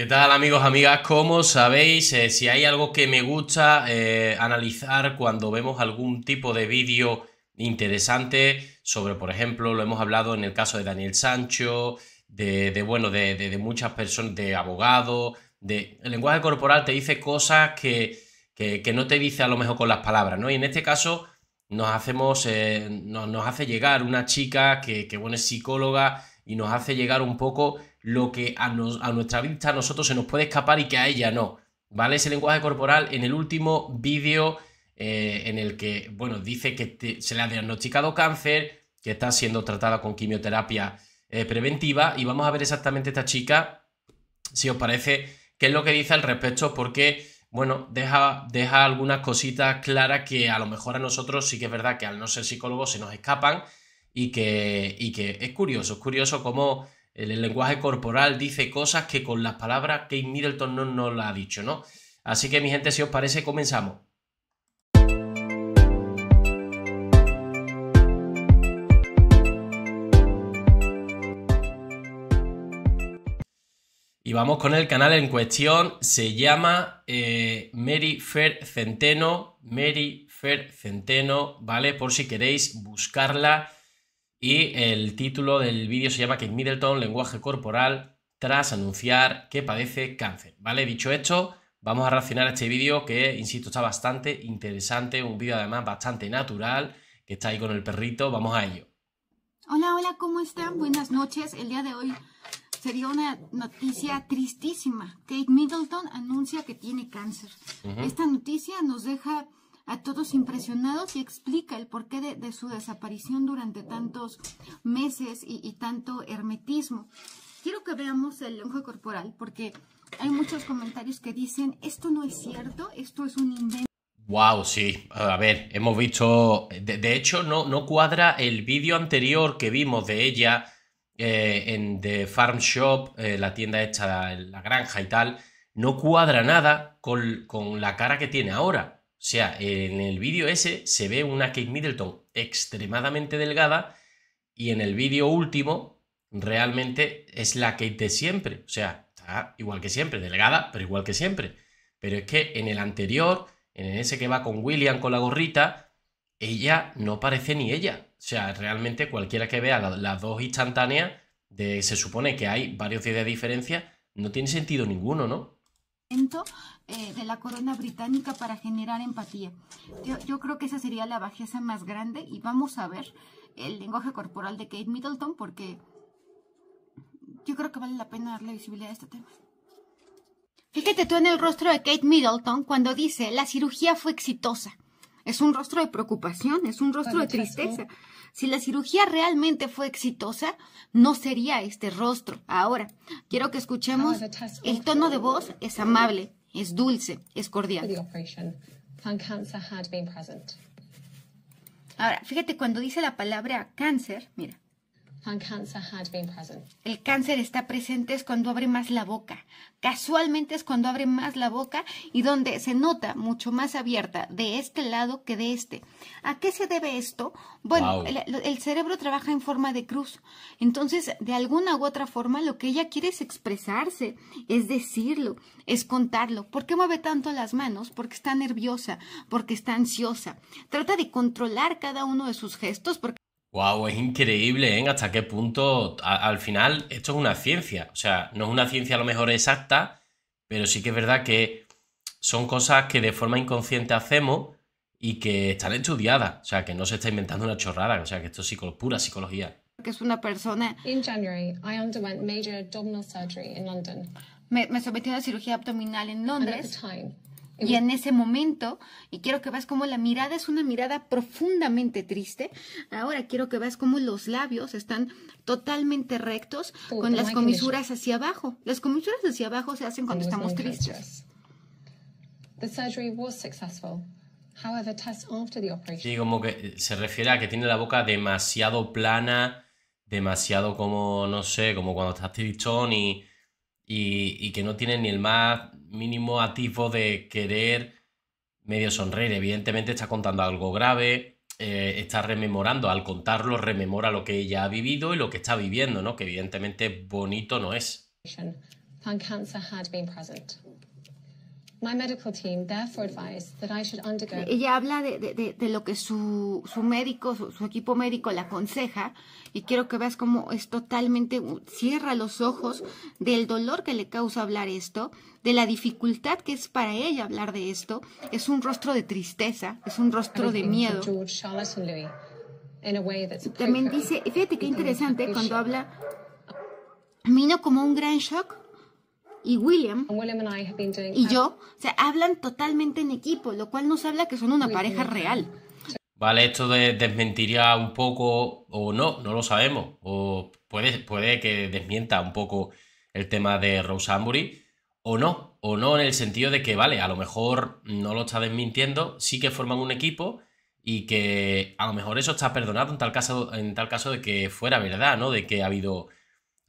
¿Qué tal amigos, amigas? Como sabéis, eh, si hay algo que me gusta eh, analizar cuando vemos algún tipo de vídeo interesante sobre, por ejemplo, lo hemos hablado en el caso de Daniel Sancho, de, bueno, de, muchas personas, de abogados, de... El lenguaje corporal te dice cosas que, que, no te dice a lo mejor con las palabras, ¿no? Y en este caso nos hacemos, eh, nos, hace llegar una chica que, que, bueno, es psicóloga y nos hace llegar un poco lo que a, nuestra vista a nosotros se nos puede escapar y que a ella no. ¿Vale? Ese lenguaje corporal en el último vídeo eh, en el que, bueno, dice que se le ha diagnosticado cáncer, que está siendo tratada con quimioterapia eh, preventiva y vamos a ver exactamente esta chica, si os parece, qué es lo que dice al respecto, porque, bueno, deja, deja algunas cositas claras que a lo mejor a nosotros sí que es verdad que al no ser psicólogos se nos escapan y que, y que es curioso, es curioso cómo el, lenguaje corporal dice cosas que con las palabras Kate Middleton no nos las ha dicho, ¿no? Así que, mi gente, si os parece, comenzamos. Y vamos con el canal en cuestión. Se llama eh, Mary Fer Centeno. Mary Fer Centeno, ¿vale? Por si queréis buscarla y el título del vídeo se llama Kate Middleton, lenguaje corporal, tras anunciar que padece cáncer. ¿Vale? Dicho esto, vamos a reaccionar este vídeo que, insisto, está bastante interesante, un vídeo además bastante natural, que está ahí con el perrito, vamos a ello. Hola, hola, ¿cómo están? Buenas noches. El día de hoy sería una noticia tristísima. Kate Middleton anuncia que tiene cáncer. Esta noticia nos deja a todos impresionados y explica el porqué de, su desaparición durante tantos meses y, tanto hermetismo. Quiero que veamos el lenguaje corporal porque hay muchos comentarios que dicen esto no es cierto, esto es un invento. Wow, sí. A ver, hemos visto. De, hecho, no, no cuadra el vídeo anterior que vimos de ella eh, en The Farm Shop, eh, la tienda hecha en la granja y tal. No cuadra nada con, con la cara que tiene ahora. O sea, en el vídeo ese se ve una Kate Middleton extremadamente delgada y en el vídeo último realmente es la Kate de siempre. O sea, está igual que siempre, delgada, pero igual que siempre. Pero es que en el anterior, en ese que va con William con la gorrita, ella no parece ni ella. O sea, realmente cualquiera que vea las dos instantáneas, de, se supone que hay varios días de diferencia, no tiene sentido ninguno, ¿no? Eh, de la corona británica para generar empatía. Yo, creo que esa sería la bajeza más grande y vamos a ver el lenguaje corporal de Kate Middleton porque yo creo que vale la pena darle visibilidad a este tema. Fíjate tú en el rostro de Kate Middleton cuando dice la cirugía fue exitosa es un rostro de preocupación, es un rostro de tristeza. Si la cirugía realmente fue exitosa, no sería este rostro. Ahora, quiero que escuchemos, ah, el tono de voz es amable, es dulce, es cordial. Ahora, fíjate, cuando dice la palabra cáncer, mira, el cáncer está presente es cuando abre más la boca. Casualmente es cuando abre más la boca y donde se nota mucho más abierta de este lado que de este. ¿A qué se debe esto? Bueno, el, el, cerebro trabaja en forma de cruz. Entonces, de alguna u otra forma, lo que ella quiere es expresarse, es decirlo, es contarlo. ¿Por qué mueve tanto las manos? Porque está nerviosa, porque está ansiosa. Trata de controlar cada uno de sus gestos porque Wow, es increíble, ¿eh? Hasta qué punto, al final, esto es una ciencia. O sea, no es una ciencia a lo mejor exacta, pero sí que es verdad que son cosas que de forma inconsciente hacemos y que están estudiadas. O sea, que no se está inventando una chorrada. O sea, que esto es pura psicología. Que es una persona. In January, Me, sometí a una cirugía abdominal en Londres. Y en ese momento, y quiero que veas como la mirada es una mirada profundamente triste. Ahora quiero que veas como los labios están totalmente rectos con las comisuras hacia abajo. Las comisuras hacia abajo se hacen cuando estamos tristes. Sí, como que eh, se refiere a que tiene la boca demasiado plana, demasiado como, no sé, como cuando estás tristón y y, que no tiene ni el más mínimo atisbo de querer medio sonreír. Evidentemente está contando algo grave, eh, está rememorando, al contarlo rememora lo que ella ha vivido y lo que está viviendo, ¿no? Que evidentemente bonito no es. Ella habla de, de, lo que su, su médico, su, equipo médico le aconseja y quiero que veas cómo es totalmente, cierra los ojos del dolor que le causa hablar esto, de la dificultad que es para ella hablar de esto. Es un rostro de tristeza, es un rostro de miedo. También dice, fíjate qué interesante cuando habla, vino como un gran shock y William, y yo se hablan totalmente en equipo, lo cual nos habla que son una pareja real. Vale, esto desmentiría un poco o no, no lo sabemos. O puede, puede que desmienta un poco el tema de Rose Ambury o no, o no en el sentido de que, vale, a lo mejor no lo está desmintiendo, sí que forman un equipo y que a lo mejor eso está perdonado en tal caso, en tal caso de que fuera verdad, ¿no? De que ha habido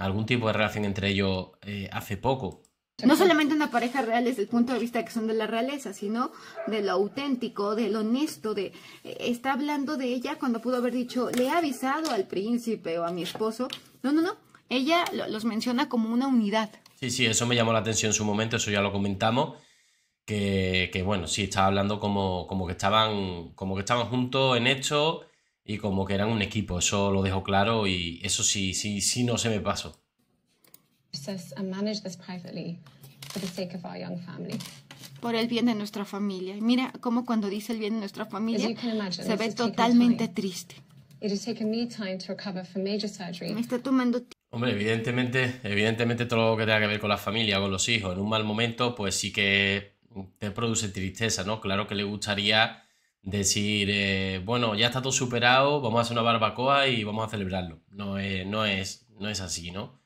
algún tipo de relación entre ellos eh, hace poco. No solamente una pareja real desde el punto de vista que son de la realeza, sino de lo auténtico, de lo honesto, de eh, está hablando de ella cuando pudo haber dicho, le he avisado al príncipe o a mi esposo. No, no, no. Ella los menciona como una unidad. Sí, sí, eso me llamó la atención en su momento, eso ya lo comentamos. Que, bueno, sí, estaba hablando como, como que estaban. como que estaban juntos en esto y como que eran un equipo, eso lo dejo claro y eso sí, sí, sí no se me pasó. Por el bien de nuestra familia. Y mira cómo cuando dice el bien de nuestra familia se ve totalmente triste. Me está tomando Hombre, evidentemente, evidentemente todo lo que tenga que ver con la familia, con los hijos, en un mal momento, pues sí que te produce tristeza, ¿no? Claro que le gustaría decir, eh, bueno, ya está todo superado, vamos a hacer una barbacoa y vamos a celebrarlo. No es, no es, así, ¿no?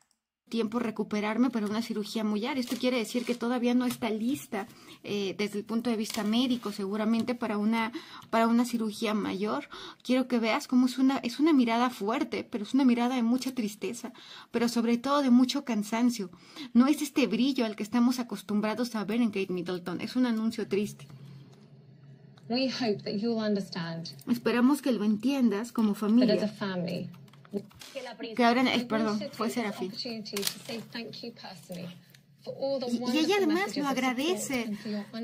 tiempo recuperarme para una cirugía larga. Esto quiere decir que todavía no está lista eh, desde el punto de vista médico, seguramente para una, para una cirugía mayor. Quiero que veas cómo es una, es una mirada fuerte, pero es una mirada de mucha tristeza, pero sobre todo de mucho cansancio. No es este brillo al que estamos acostumbrados a ver en Kate Middleton, es un anuncio triste. Esperamos que lo entiendas como familia. Que ahora, eh, perdón, fue Serafín. Y, ella además lo agradece,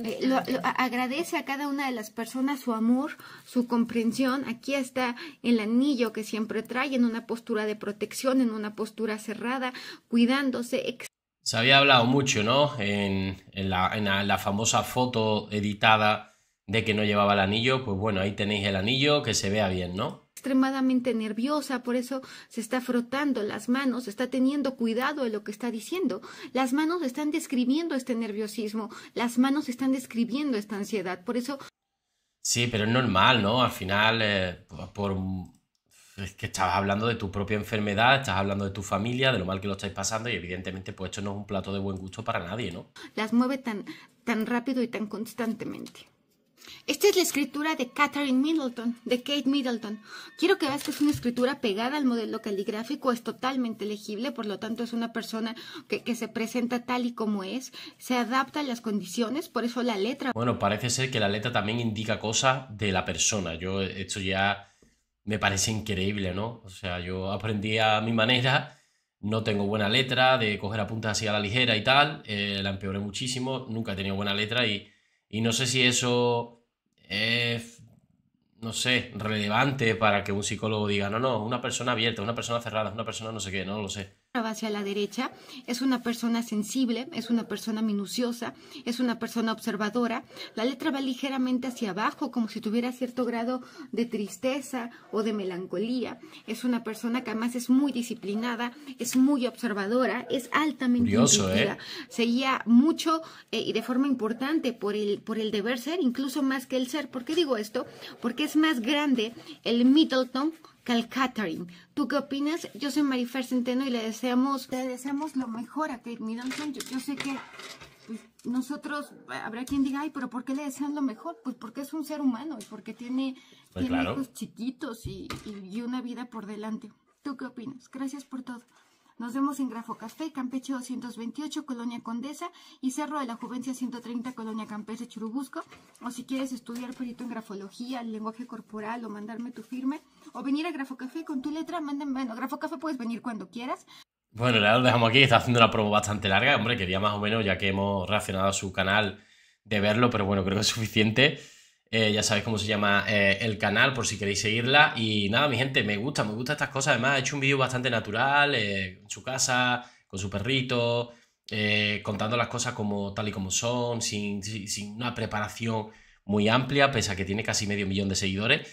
eh, lo, agradece a cada una de las personas su amor, su comprensión. Aquí está el anillo que siempre trae en una postura de protección, en una postura cerrada, cuidándose. Se había hablado mucho, ¿no? En, la, la famosa foto editada de que no llevaba el anillo, pues bueno, ahí tenéis el anillo, que se vea bien, ¿no? extremadamente nerviosa, por eso se está frotando las manos, está teniendo cuidado de lo que está diciendo. Las manos están describiendo este nerviosismo, las manos están describiendo esta ansiedad, por eso... Sí, pero es normal, ¿no? Al final, eh, pues, por... Es que estabas hablando de tu propia enfermedad, estás hablando de tu familia, de lo mal que lo estáis pasando y evidentemente pues esto no es un plato de buen gusto para nadie, ¿no? Las mueve tan, tan rápido y tan constantemente. Esta es la escritura de Catherine Middleton, de Kate Middleton. Quiero que veas que es una escritura pegada al modelo caligráfico, es totalmente legible, por lo tanto es una persona que, se presenta tal y como es, se adapta a las condiciones, por eso la letra... Bueno, parece ser que la letra también indica cosas de la persona. Yo esto ya me parece increíble, ¿no? O sea, yo aprendí a mi manera no tengo buena letra, de coger apuntes así a la ligera y tal, eh, la empeoré muchísimo, nunca he tenido buena letra y y no sé si eso es, no sé, relevante para que un psicólogo diga, no, no, una persona abierta, una persona cerrada, una persona no sé qué, no lo sé hacia la derecha, es una persona sensible, es una persona minuciosa, es una persona observadora. La letra va ligeramente hacia abajo, como si tuviera cierto grado de tristeza o de melancolía. Es una persona que además es muy disciplinada, es muy observadora, es altamente Curioso, eh. Se guía mucho eh, y de forma importante por el, por el deber ser, incluso más que el ser. ¿Por qué digo esto? Porque es más grande el Middleton Calcatering. ¿Tú qué opinas? Yo soy Marifer Centeno y le deseamos, le deseamos lo mejor a Kate Middleton. Yo, yo sé que pues, nosotros, eh, habrá quien diga, ay, pero ¿por qué le desean lo mejor? Pues porque es un ser humano y porque tiene, pues hijos chiquitos y una vida por delante. ¿Tú qué opinas? Gracias por todo. Nos vemos en Grafo Café, Campeche 228, Colonia Condesa y Cerro de la Juvencia 130, Colonia Campeche, Churubusco. O si quieres estudiar poquito en grafología, lenguaje corporal o mandarme tu firme o venir a Grafo Café con tu letra, manden, bueno, Grafo Café puedes venir cuando quieras. Bueno, le dejamos aquí, está haciendo una promo bastante larga, hombre, quería más o menos, ya que hemos reaccionado a su canal, de verlo, pero bueno, creo que es suficiente. Eh, ya sabéis cómo se llama eh, el canal por si queréis seguirla. Y nada, mi gente, me gusta, me gusta estas cosas. Además, ha hecho un vídeo bastante natural eh, en su casa, con su perrito, contando las cosas como tal y como son, sin, sin, una preparación muy amplia, pese a que tiene casi medio millón de seguidores.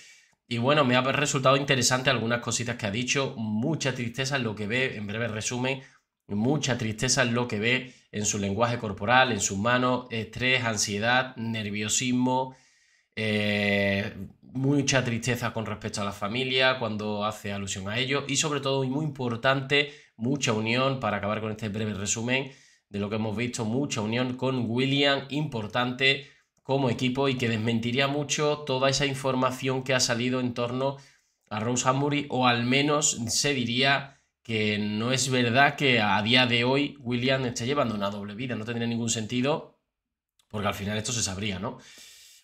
Y bueno, me ha resultado interesante algunas cositas que ha dicho. Mucha tristeza en lo que ve, en breve resumen, mucha tristeza en lo que ve en su lenguaje corporal, en sus manos, estrés, ansiedad, nerviosismo eh, mucha tristeza con respecto a la familia cuando hace alusión a ello y sobre todo y muy importante, mucha unión para acabar con este breve resumen de lo que hemos visto, mucha unión con William, importante como equipo y que desmentiría mucho toda esa información que ha salido en torno a Rose Hanbury o al menos se diría que no es verdad que a día de hoy William esté llevando una doble vida, no tendría ningún sentido porque al final esto se sabría, ¿no?